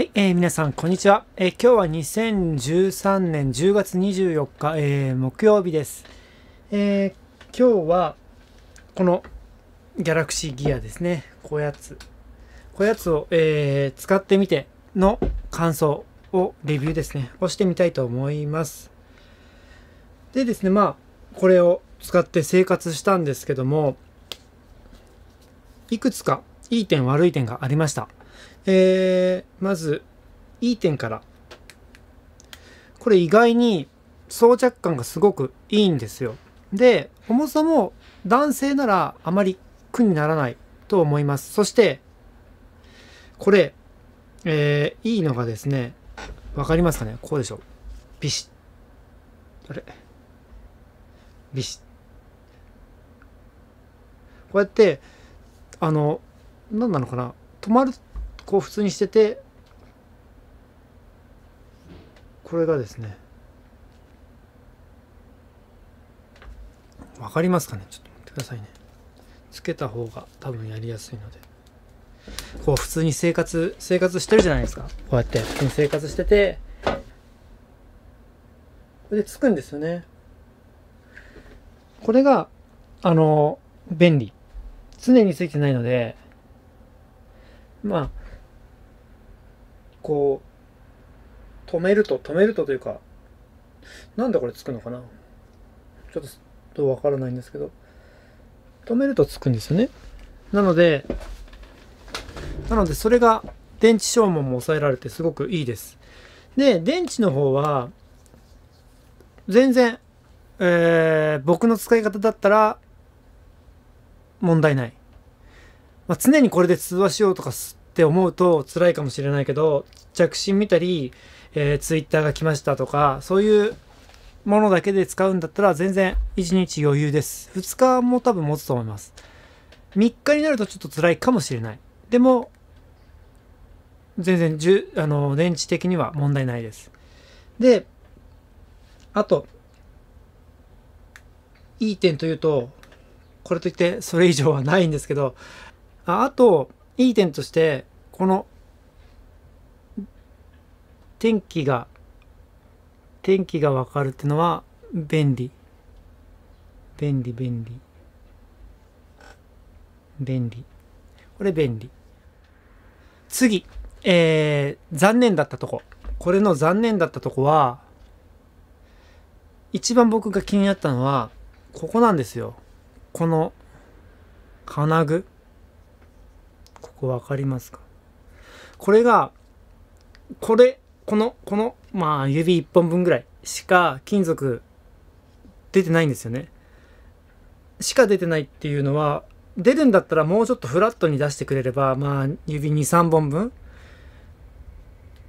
はい、えー、皆さん、こんにちは、えー、今日は2013年10月24日、えー、木曜日です、え今日は、このギャラクシーギアですね。こやつ。こやつを、え使ってみての感想をレビューですね。をしてみたいと思います。でですね、まあ、これを使って生活したんですけども、いくつかいい点悪い点がありました。えー、まず、いい点から。これ意外に装着感がすごくいいんですよ。で、重さも男性ならあまり苦にならないと思います。そして、これ、えー、いいのがですね、わかりますかねこうでしょ。ビシッ。あれビシッ。こうやって、あの、何なのかな止まるこう普通にしててこれがですね分かりますかねちょっと待ってくださいねつけた方が多分やりやすいのでこう普通に生活生活してるじゃないですかこうやって普通に生活しててこれでつくんですよねこれがあの便利常についてないのでまあこう、止めると、止めるとというか、なんでこれつくのかなちょっとわからないんですけど、止めるとつくんですよね。なので、なのでそれが電池消耗も抑えられてすごくいいです。で、電池の方は、全然、えー、僕の使い方だったら問題ない。まあ、常にこれで通話しようとかすって思うと辛いかもしれないけど着信見たり、えー、ツイッターが来ましたとかそういうものだけで使うんだったら全然1日余裕です2日も多分持つと思います3日になるとちょっと辛いかもしれないでも全然あの電池的には問題ないですであといい点というとこれといってそれ以上はないんですけどああといい点として、この、天気が、天気がわかるってのは便利。便利、便利。便利。これ便利。次。えー、残念だったとこ。これの残念だったとこは、一番僕が気になったのは、ここなんですよ。この、金具。これ分かりますかこれがこれこのこのまあ指1本分ぐらいしか金属出てないんですよね。しか出てないっていうのは出るんだったらもうちょっとフラットに出してくれればまあ指23本分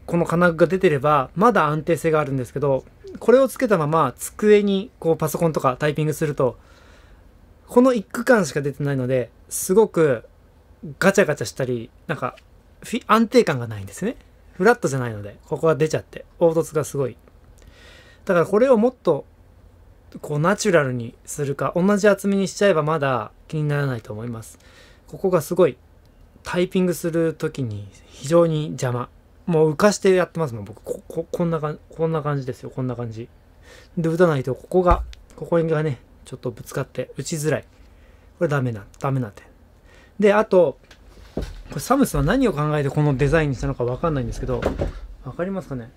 この金具が出てればまだ安定性があるんですけどこれをつけたまま机にこうパソコンとかタイピングするとこの1区間しか出てないのですごくガチャガチャしたり、なんか、安定感がないんですね。フラットじゃないので、ここが出ちゃって、凹凸がすごい。だからこれをもっと、こうナチュラルにするか、同じ厚みにしちゃえばまだ気にならないと思います。ここがすごい、タイピングする時に非常に邪魔。もう浮かしてやってますもん、僕。こ、ここんな感じ、こんな感じですよ、こんな感じ。で、打たないと、ここが、ここがね、ちょっとぶつかって打ちづらい。これダメな、ダメな点。で、あと、これサムスは何を考えてこのデザインにしたのかわかんないんですけど、わかりますかね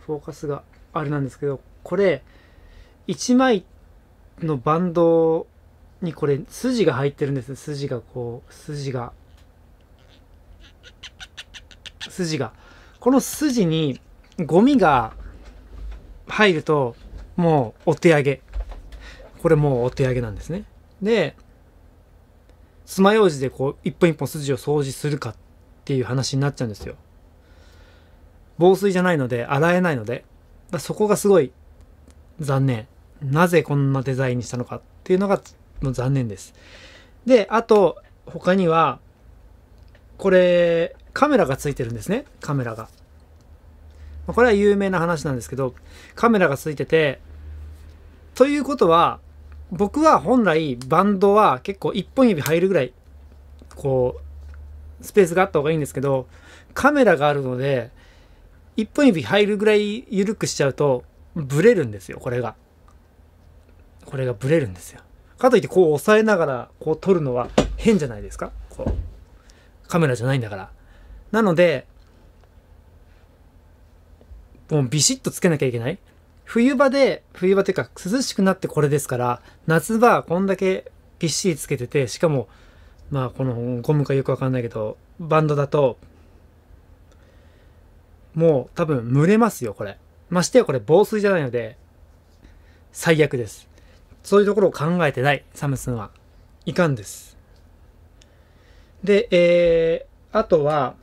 フォーカスがあれなんですけど、これ、1枚のバンドにこれ筋が入ってるんです筋がこう筋が筋がこの筋にゴミが入るともうお手上げこれもうお手上げなんですねで爪楊枝でこう一本一本筋を掃除するかっていう話になっちゃうんですよ防水じゃないので洗えないのでそこがすごい残念なぜこんなデザインにしたのかっていうのがもう残念ですであと他にはこれカメラがついてるんですねカメラがこれは有名な話なんですけどカメラがついててということは僕は本来バンドは結構一本指入るぐらいこうスペースがあった方がいいんですけどカメラがあるので一本指入るぐらい緩くしちゃうとブレるんですよこれがこれがブレるんですよかといってこう押さえながらこう撮るのは変じゃないですかこうカメラじゃないんだからなのでもうビシッとつけなきゃいけない冬場で、冬場というか涼しくなってこれですから、夏場こんだけぎっしりつけてて、しかも、まあこのゴムかよくわかんないけど、バンドだと、もう多分蒸れますよ、これ。ましてやこれ防水じゃないので、最悪です。そういうところを考えてない、サムスンは。いかんです。で、えー、あとは、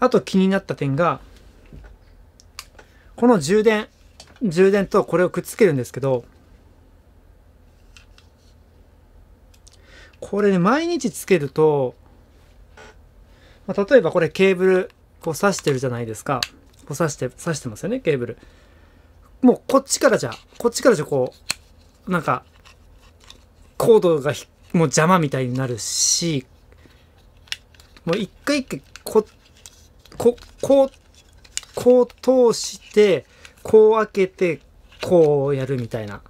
あと気になった点が、この充電、充電とこれをくっつけるんですけど、これね、毎日つけると、まあ、例えばこれケーブル、こう挿してるじゃないですか。こう挿して、挿してますよね、ケーブル。もうこっちからじゃ、こっちからじゃこう、なんか、コードがもう邪魔みたいになるし、もう一回一回こ、こ、こう、こう通して、こう開けて、こうやるみたいな。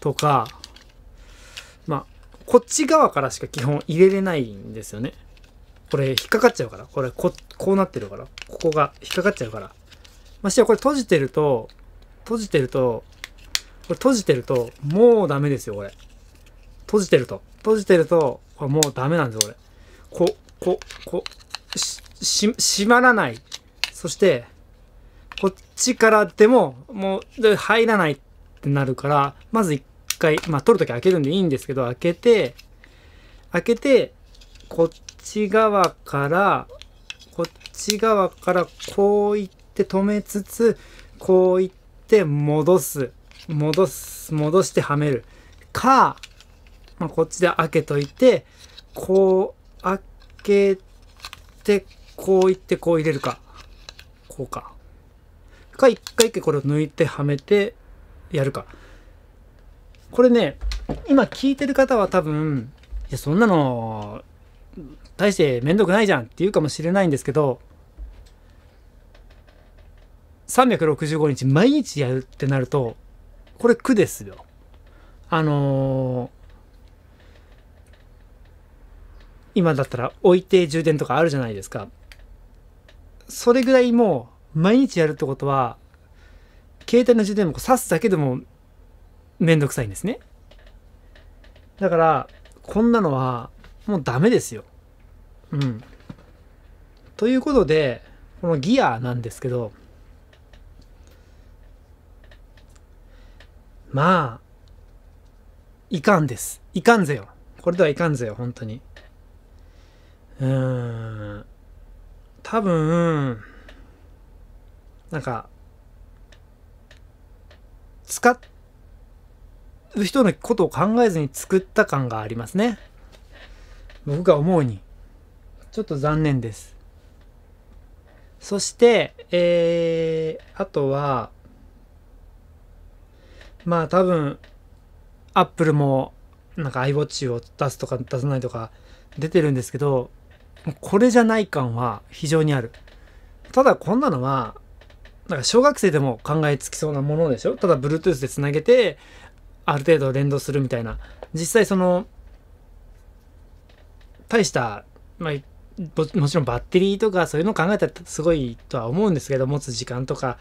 とか、まあ、こっち側からしか基本入れれないんですよね。これ引っかかっちゃうから。これこ、こうなってるから。ここが引っかかっちゃうから。ましてやこれ閉じてると、閉じてると、これ閉じてると、もうダメですよ、これ。閉じてると。閉じてると、これもうダメなんですよ、これ。こ、こ、こ、し、し、しまらない。そして、こっちからでも、もう入らないってなるから、まず一回、まあ取るとき開けるんでいいんですけど、開けて、開けて、こっち側から、こっち側からこう行って止めつつ、こう行って戻す。戻す、戻してはめる。か、まあ、こっちで開けといて、こう開けて、こう行ってこう入れるか。こうか。か一回一回これを抜いてはめてやるか。これね、今聞いてる方は多分、いや、そんなの、大してめんどくないじゃんって言うかもしれないんですけど、365日毎日やるってなると、これ苦ですよ。あのー、今だったら置いて充電とかあるじゃないですか。それぐらいもう毎日やるってことは、携帯の充電も刺すだけでもめんどくさいんですね。だから、こんなのはもうダメですよ。うん。ということで、このギアなんですけど、まあ、いかんです。いかんぜよ。これではいかんぜよ、本当に。うーん。多分、なんか、使う人のことを考えずに作った感がありますね。僕が思うに。ちょっと残念です。そして、えー、あとは、まあ多分、アップルも、なんか iWatch を出すとか出さないとか出てるんですけど、これじゃない感は非常にある。ただこんなのは、んか小学生でも考えつきそうなものでしょただ Bluetooth でつなげて、ある程度連動するみたいな。実際その、大した、まあ、もちろんバッテリーとかそういうのを考えたらすごいとは思うんですけど、持つ時間とか、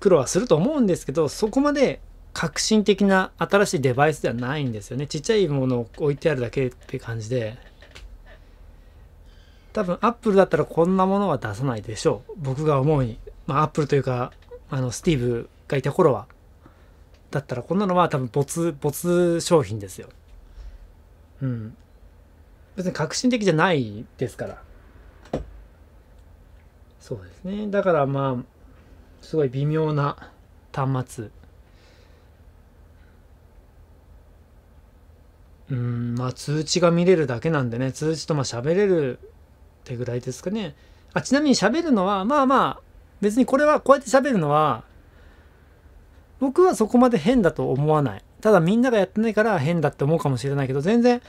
苦労はすると思うんですけど、そこまで革新的な新しいデバイスではないんですよね。ちっちゃいものを置いてあるだけって感じで。多分 Apple だったらこんなものは出さないでしょう。僕が思うに。まあ、アップルというか、あの、スティーブがいた頃は、だったらこんなのは多分没、没商品ですよ。うん。別に革新的じゃないですから。そうですね。だからまあ、すごい微妙な端末。うん、まあ通知が見れるだけなんでね、通知とまあ喋れるってぐらいですかね。あちなみに喋るのは、まあまあ、別にこれはこうやって喋るのは僕はそこまで変だと思わないただみんながやってないから変だって思うかもしれないけど全然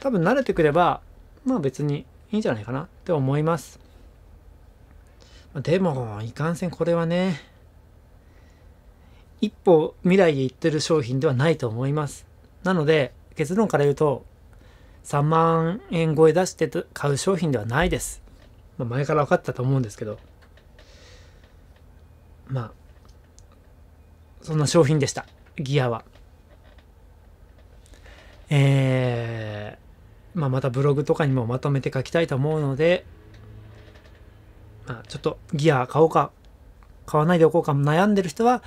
多分慣れてくればまあ別にいいんじゃないかなって思いますでもいかんせんこれはね一歩未来へ行ってる商品ではないと思いますなので結論から言うと3万円超え出して買う商品ではないです、まあ、前から分かったと思うんですけどまあそんな商品でしたギアはえー、まあまたブログとかにもまとめて書きたいと思うので、まあ、ちょっとギア買おうか買わないでおこうか悩んでる人は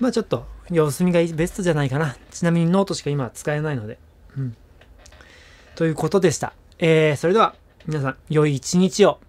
まあちょっと様子見がベストじゃないかなちなみにノートしか今使えないのでうんということでしたえー、それでは皆さん良い一日を